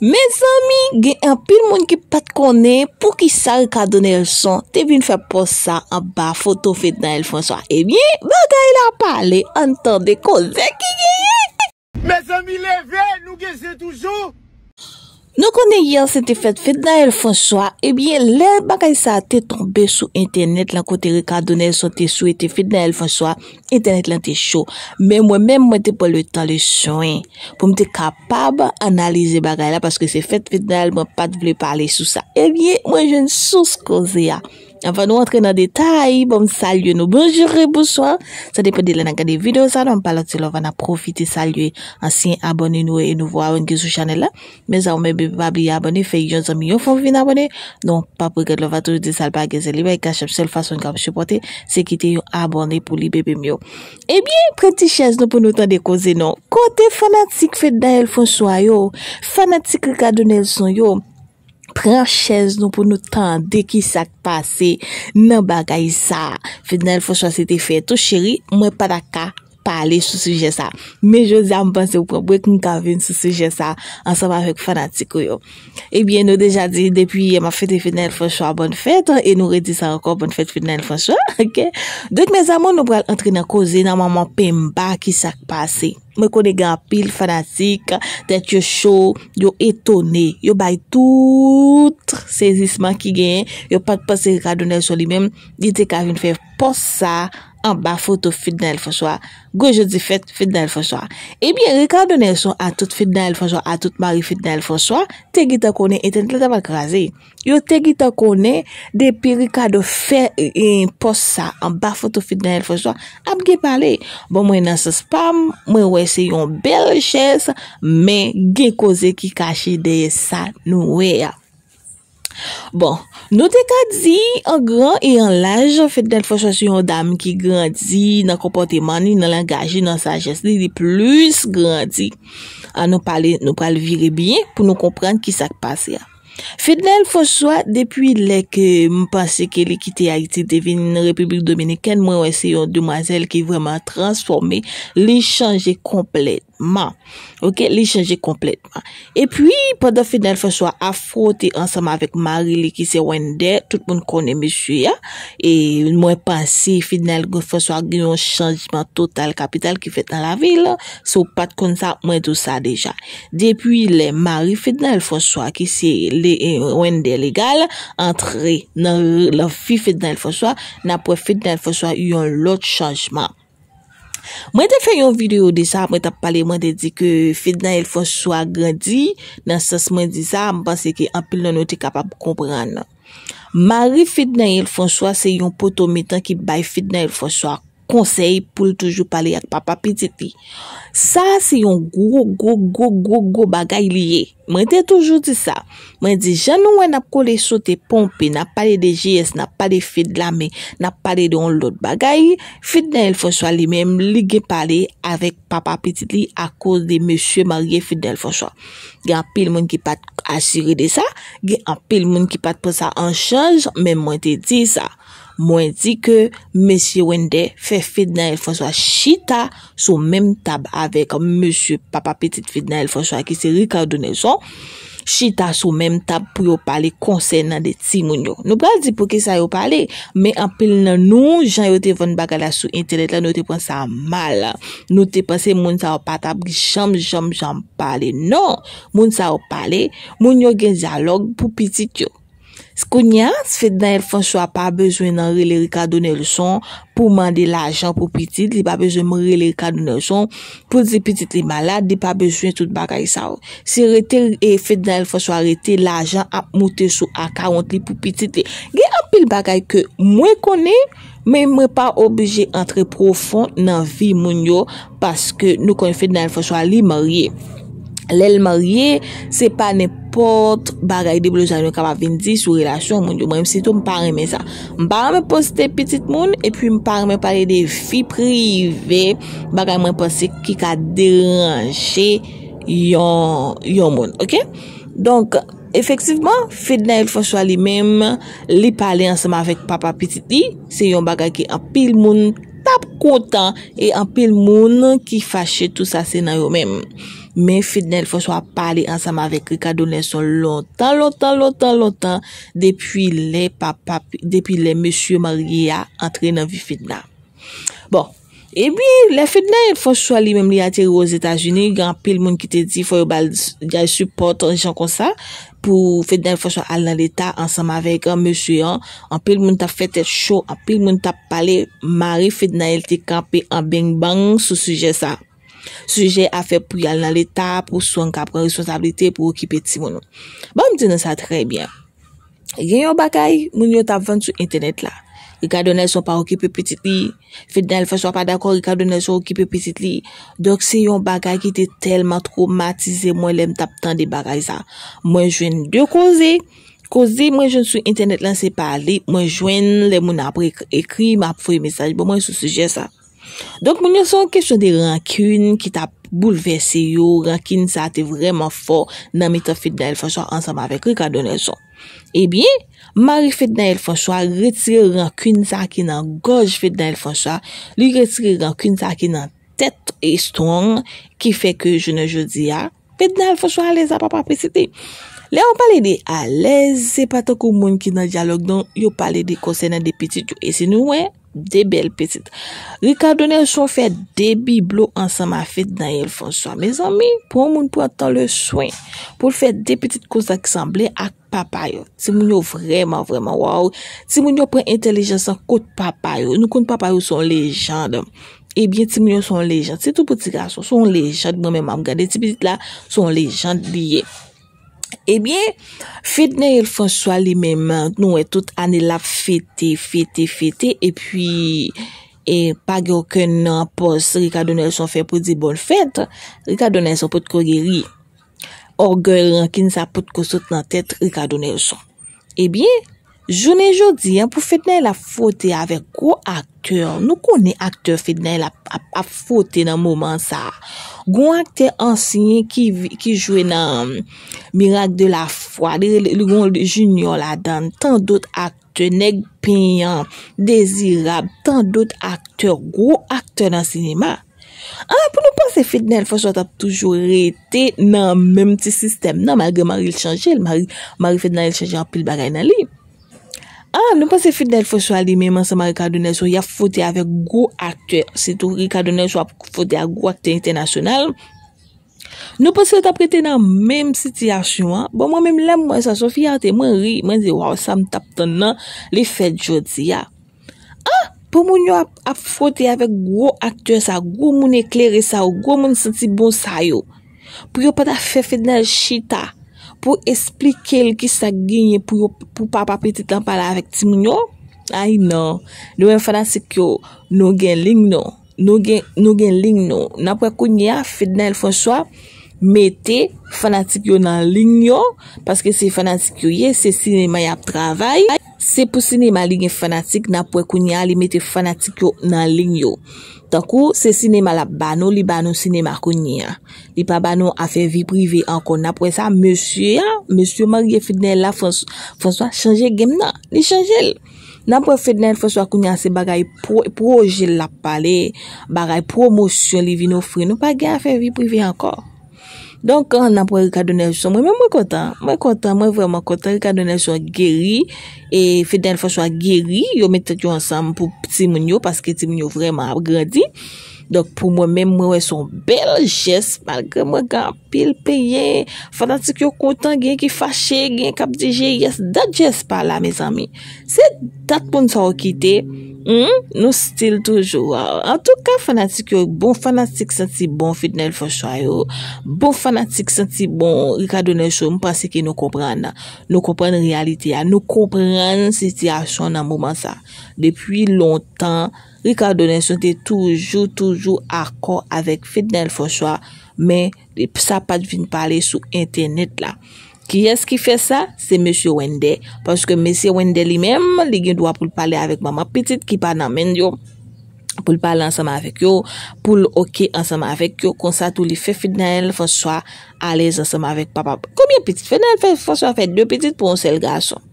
Mez ami, gen yon pil moun ki pat konen pou ki sa yon ka donen yon son, te vin fè pos sa an ba foto fèd nan el François. Ebyen, vokan yon la pale, an ton de kouzè ki gen yon. Mez ami, le ve, nou gen se toujou. Nou konen yon se te fet Fidnael Fonsoa, e bie le bagay sa te tombe sou internet lan kote rekadone son te sou ete Fidnael Fonsoa, internet lan te chou. Men mwen men mwen te pou le tan le souen pou mte kapab analize bagay la paske se fet Fidnael mwen pat vle pale sou sa, e bie mwen jen sou skonze ya. An va nou antre nan detay, bom salye nou, bonjour et bonsoir Sa depen de la nan gade video sa, nan palat se lo van a profite salye An sin abone nou e nou vo a wengi sou chanel la Me za ou men bebe babi ya abone, fe yon sami yon fon fin abone Non, pa pou gade lo va touj de salpe a geze li, bay kache apse Se l fason ka apse pote, se kite yon abone pou li bebe myo Ebyen, preti ches nou pou nou tan de koze nou Kote fanatik fet da el fonso a yo, fanatik ka donel son yo Tranchez nou pou nou tan de ki sak pase nan bagay sa. Fede nan el foswa sete fete ou cheri mwen para ka pale sou suje sa. Me jode a mpense ou pou mwen kon kanvene sou suje sa ansama vek fanatikou yo. Ebyen eh nou deja di depi yema fete fede nan el foswa bon fete. E nou re di san akor bon fete fede nan el foswa. Dek me zamo nou pral antre nan koze nan maman pemba ki sak pase fete. Mwen konen gen apil, fanatik, tet yo chou, yo etone, yo bay tout sezisman ki gen, yo pat pas se radonel joli, menm, di te ka vin fev pos sa, an ba foto fid nan el foswa. Gwe je di fet fid nan el foswa. Ebyen, reka donen son a tout fid nan el foswa, a tout mari fid nan el foswa, tegi ta kone eten tle tabak razi. Yo tegi ta kone, depi reka do fe en e, pos sa an ba foto fid nan el foswa, ap ge pale. Bon mwen nan se spam, mwen wese yon bel ches, men ge koze ki kashi de sa nou we ya. Bon, nou te ka di an gran e an laj, Fedele Foswa sou yon dam ki grandi nan kompote mani, nan langaje, nan sajesne, di plus grandi. An nou pale vire biye pou nou komprende ki sak pase ya. Fedele Foswa, depuy leke mpase ke likite a iti devine Republik Dominiken, mwen wese yon demazel ki vreman transforme, li chanje komplete. Ok, li chanje kompletman E pwi, pwede Fidnel Foswa afrote ansama avik Marie li ki se wende Tout moun kon eme suya E mwen panse Fidnel Foswa gwen yon chanjman total kapital ki fet nan la vil Sou pat kon sa, mwen tou sa deja Depi le Marie Fidnel Foswa ki se wende legal Entre nan la fi Fidnel Foswa Na pwede Fidnel Foswa yon lot chanjman Mwen te fe yon video deja, mwen te pale mwen te di ke Fidna El Fonso a grandi, nan sas mwen di sa, mban se ke apil nan ou te kapab kompran. Mari Fidna El Fonso a se yon poto mitan ki bay Fidna El Fonso a kompran. konsey pou l toujou pale ak papa pitit li. Sa se yon gro, gro, gro, gro, gro bagay li ye. Mwen te toujou di sa. Mwen di, jan nou wè nap kole sote pompe, nap pale de GS, nap pale de Fidlami, nap pale de yon lot bagay, Fidnel Fonsoa li mèm li ge pale avèk papa pitit li akouz de Monsye Marye Fidnel Fonsoa. Ge an pil moun ki pat asyri de sa, ge an pil moun ki pat pou sa an chanj, mèm mwen te di sa. Mwen di ke M. Wende fe Fidnan El Foswa shita sou men tab avek M. Papa Petit Fidnan El Foswa ki se rikadou ne son. Shita sou men tab pou yo pale konsen nan de ti moun yo. Nou pral di pou ki sa yo pale, men apel nan nou jan yo te von bagala sou entelet la nou te pon sa mal. Nou te pon se moun sa yo pa tab ki jam jam jam pale. Non, moun sa yo pale, moun yo gen zyalog pou Petit yo. Skou nya, se fet nan el fonswa pa bezwen nan re le rekado nou son pou mande la ajan pou pitit, li pa bezwen mou re le rekado nou son pou zi pitit li malade, li pa bezwen tout bagay sa ou. Se rete e fet nan el fonswa rete, la ajan ap moutesou akawant li pou pitit li. Ge apil bagay ke mwen kone, men mwen pa obje antre profon nan vi moun yo paske nou kon fet nan el fonswa li moun ye. Lèl marye, se pa nepot bagay deblo janou kama vindi sou relasyon moun. Mwen mwen sitou mpareme sa. Mpareme poste pitit moun, e pi mpareme pale de fi prive bagay mwen poste ki ka deranche yon moun. Donk efektivman, fedna el foswa li menm li pale ansama vek papa pititi. Se yon bagay ki apil moun tap koutan e apil moun ki fache tout sa senaryo menm. Men Fidna el foswa pale ansam avek rika do nen son lontan, lontan, lontan, lontan depi le papa, depi le monsiyo Maria antre nan vi Fidna. Bon, e bi, le Fidna el foswa li mem li atir yo zeta jini, gan pil moun ki te di foye bal, jay support anjan kon sa, pou Fidna el foswa al nan lita ansam avek an monsiyon, an pil moun ta fete chou, an pil moun ta pale, Mari Fidna el te kampe an beng bang sou suje sa. Suje a fe pou yal nan leta pou sou an ka pren responsabilite pou okipe ti moun. Ba m di nan sa trebyen. Gen yon bagay moun yon tap vant sou internet la. Yon kadonel sou pa okipe petit li. Fednel feswa pa dakor, yon kadonel sou okipe petit li. Dok se yon bagay ki te telman tro matize moun lem tap tan de bagay sa. Mwen jwen de kouze. Kouze moun jen sou internet lan se pale. Mwen jwen le moun apre ekri map fwe mesaj. Mwen sou suje sa. Donk moun yon son kesyon de rankyoun ki ta boulevese yo, rankyoun sa te vreman fo nan mito fit nan el fonswa ansama vek rikadone son. Ebyen, eh mari fit nan el fonswa, retire rankyoun sa ki nan goj fit nan el fonswa, li retire rankyoun sa ki nan tet e stong ki feke jene jodi ya, fit nan el fonswa alez apapapisite. Le yo pale de alez, se pato kou moun ki nan dialog don, yo pale de kosene de pitit yo esenouen. De bel eh petit. Rikard Donel son fè de biblo ansan ma fèd dan yel fon so. Me zan mi pou an moun pou atan le soyn. Pou fè de petit konzak sanble ak papayon. Ti moun yo vreman vreman waw. Ti moun yo pren intelijensan kout papayon. Nou kout papayon son lejand. Ebyen ti moun yo son lejand. Ti tout poti gaso son lejand. Mwen men mam gade ti petit la son lejand liye. Ebyen, fètnen el fonswa li menmant nou e tout ane la fètè, fètè, fètè, e pwi e pa ge okè nan pos rikadonè son fè pou di bon fèt, rikadonè son pou tko geri. Or gèl ankin sa pou tko sot nan tèt rikadonè son. Ebyen, jounen joudi, pou fètnen la fôtè avek kou ak. Nou konen akteur Fidnel ap fote nan mouman sa. Gon akteur ansinyen ki jwe nan um, Mirak de la Foy, li gon jinyon la dan, tan dot akteur neg peyan, dezirab, tan dot akteur, gwo akteur nan sinyma. An, pou nou panse Fidnel foswa tap toujou rete nan mèm ti sistem. Nan, marge Marie Fidnel chanje, Marie Fidnel chanje apil bagay nan li. An, ah, nou pas se fid nel foswa li menman seman Rikado Nesho ya fote avèk gwo aktye, se tou Rikado Nesho ap fote avèk gwo aktye internasyonal. Nou pas se yo tap rete nan menm siti asyon an, bon mwen menm lem mwen sa sofi an, te mwen ri, mwen zi waw sa m tap ton nan li fet jodi ya. An, ah, pou moun yo ap fote avèk gwo aktye sa, gwo moun ekleri sa, gwo moun senti bon sa yo. Pou yo pata fefid nel shit a. pou esplike l ki sa genye pou papa peti tanpala avek ti moun yo. Ay nan, nou men fanatik yo nou gen ling nou. Nou gen ling nou. Nan pou ekou nye a, fed nan el fonswa, mete fanatik yo nan ling yo, paske se fanatik yo ye, se si ne may ap travay. Se pou sinema li gen fanatik, na pou e kounyan li mette fanatik yo nan lign yo. Tankou, se sinema la bano, li bano sinema kounyan. Li pa bano afevi privi ankon, na pou e sa, Monsie, Monsie Marie Fidnel la, François, François, chanje gem nan, li chanje l. Na pou e Fidnel, François, kounyan se bagay proje l la pale, bagay promosyon li vi nou fre, nou pa gen afevi privi ankon. Donk an apwe rikadonel son, mwen mwen kontan, mwen mwen kontan, mwen mwen mwen kontan, rikadonel son geri, e feden foswa geri, yo metet yo ansam pou pti mwen yo, paske pti mwen yo vreman ap gradi. Donk pou mwen mwen mwen son bel jes, malke mwen gampil peye, fata ti ki yo kontan, gen ki fache, gen kap dije, yes, dat jes pala, me zami. Se dat moun sa wakite, Hmm? Nou stil toujou, an tou ka fanatik yo, bon fanatik senti bon Fidnel Fonchoa yo, bon fanatik senti bon Ricardo Nesho, mpase ki nou komprende, nou komprende realite ya, nou komprende se ti a chon nan mouman sa. Depi lontan, Ricardo Nesho te toujou toujou akor avek Fidnel Fonchoa, men sa pat vin pale sou internet la. Ki es ki fe sa? Se M. Wende. Paske M. Wende li mem, li gen dwa pou l'pale avèk mama pitit, ki pa nan men yo, pou l'pale ansama avèk yo, pou l'oke ansama avèk yo, konsa tou li fe finel, fonswa alez ansama avèk papa. Koumyen pitit finel? Fonswa fè dwe pitit pou onsel gasson.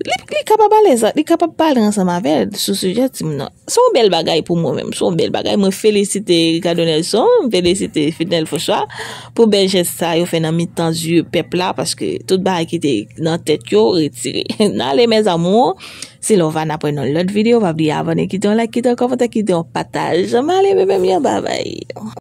Li kapab balen sa, li kapab balen sa ma vel, sou sujetim nan. Sou bel bagay pou moun men, sou bel bagay. Mwen felicite Kadonel Son, felicite Fidel Foswa. Pou bel jesay ou fe nan mi tans yu pepla, paske tout bar ekite nan tet yo retire. Nan, le men zan moun, se lon van apoy nan lot vide, ou va bli abone, ekite yon like, ekite yon kompote, ekite yon pataj. Mwen ale, bebe, mwen yon babay.